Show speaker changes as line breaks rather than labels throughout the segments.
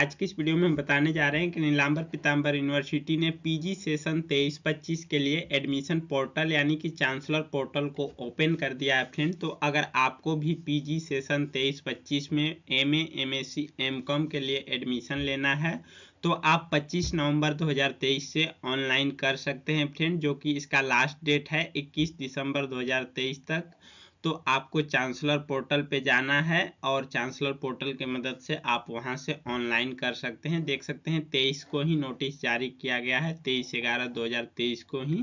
आज की इस वीडियो में हम बताने जा रहे हैं कि नीलांबर पीताम्बर यूनिवर्सिटी ने पीजी सेशन 23-25 के लिए एडमिशन पोर्टल यानी कि चांसलर पोर्टल को ओपन कर दिया है फ्रेंड तो अगर आपको भी पीजी सेशन 23-25 में एमए, एमएससी, एमकॉम के लिए एडमिशन लेना है तो आप 25 नवंबर 2023 से ऑनलाइन कर सकते हैं फ्रेंड जो कि इसका लास्ट डेट है इक्कीस दिसंबर दो तक तो आपको चांसलर पोर्टल पे जाना है और चांसलर पोर्टल के मदद से आप वहां से ऑनलाइन कर सकते हैं देख सकते हैं तेईस को ही नोटिस जारी किया गया है तेईस ग्यारह दो को ही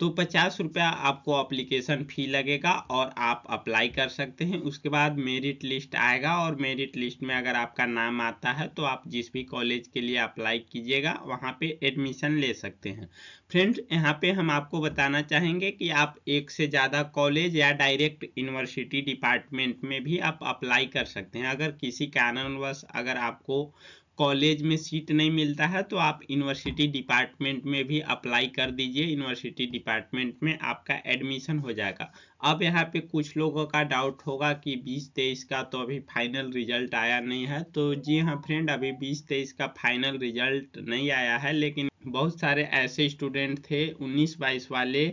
तो पचास रुपया आपको अप्लीकेशन फ़ी लगेगा और आप अप्लाई कर सकते हैं उसके बाद मेरिट लिस्ट आएगा और मेरिट लिस्ट में अगर आपका नाम आता है तो आप जिस भी कॉलेज के लिए अप्लाई कीजिएगा वहाँ पे एडमिशन ले सकते हैं फ्रेंड्स यहाँ पे हम आपको बताना चाहेंगे कि आप एक से ज़्यादा कॉलेज या डायरेक्ट यूनिवर्सिटी डिपार्टमेंट में भी आप अप्लाई कर सकते हैं अगर किसी कारणवश अगर आपको कॉलेज में सीट नहीं मिलता है तो आप यूनिवर्सिटी डिपार्टमेंट में भी अप्लाई कर दीजिए यूनिवर्सिटी डिपार्टमेंट में आपका एडमिशन हो जाएगा अब यहाँ पे कुछ लोगों का डाउट होगा कि बीस तेईस का तो अभी फाइनल रिजल्ट आया नहीं है तो जी हाँ फ्रेंड अभी बीस तेईस का फाइनल रिजल्ट नहीं आया है लेकिन बहुत सारे ऐसे स्टूडेंट थे 19 बाईस वाले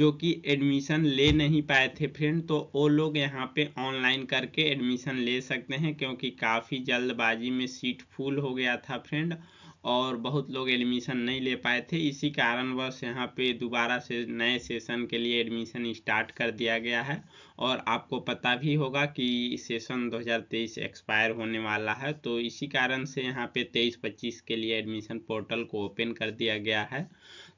जो कि एडमिशन ले नहीं पाए थे फ्रेंड तो वो लोग यहाँ पे ऑनलाइन करके एडमिशन ले सकते हैं क्योंकि काफ़ी जल्दबाजी में सीट फुल हो गया था फ्रेंड और बहुत लोग एडमिशन नहीं ले पाए थे इसी कारणवश यहाँ पे दोबारा से नए सेशन के लिए एडमिशन स्टार्ट कर दिया गया है और आपको पता भी होगा कि सेशन 2023 एक्सपायर होने वाला है तो इसी कारण से यहाँ पे 23-25 के लिए एडमिशन पोर्टल को ओपन कर दिया गया है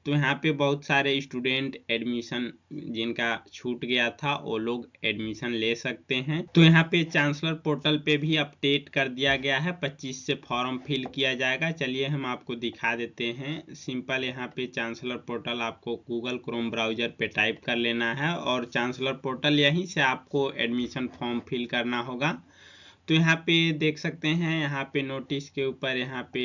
तो यहाँ पे बहुत सारे स्टूडेंट एडमिशन जिनका छूट गया था वो लोग एडमिशन ले सकते हैं तो यहाँ पे चांसलर पोर्टल पे भी अपडेट कर दिया गया है 25 से फॉर्म फिल किया जाएगा चलिए हम हम आपको दिखा देते हैं सिंपल यहाँ पे चांसलर पोर्टल आपको गूगल क्रोम ब्राउज़र पे टाइप कर लेना है और चांसलर पोर्टल यहीं से आपको एडमिशन फॉर्म फिल करना होगा तो यहाँ पे देख सकते हैं यहाँ पे नोटिस के ऊपर यहाँ पे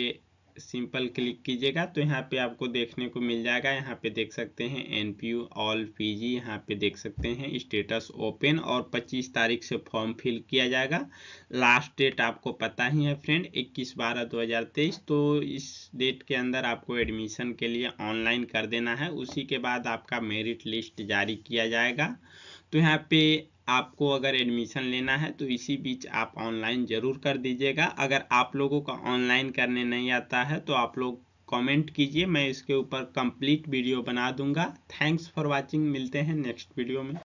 सिंपल क्लिक कीजिएगा तो यहाँ पे आपको देखने को मिल जाएगा यहाँ पे देख सकते हैं N P U all P G यहाँ पे देख सकते हैं स्टेटस ओपन और 25 तारीख से फॉर्म फिल किया जाएगा लास्ट डेट आपको पता ही है फ्रेंड 21 बारह 2023 तो इस डेट के अंदर आपको एडमिशन के लिए ऑनलाइन कर देना है उसी के बाद आपका मेरिट लिस्ट जारी किया जाएगा तो यहाँ पे आपको अगर एडमिशन लेना है तो इसी बीच आप ऑनलाइन ज़रूर कर दीजिएगा अगर आप लोगों का ऑनलाइन करने नहीं आता है तो आप लोग कमेंट कीजिए मैं इसके ऊपर कंप्लीट वीडियो बना दूंगा थैंक्स फॉर वाचिंग मिलते हैं नेक्स्ट वीडियो में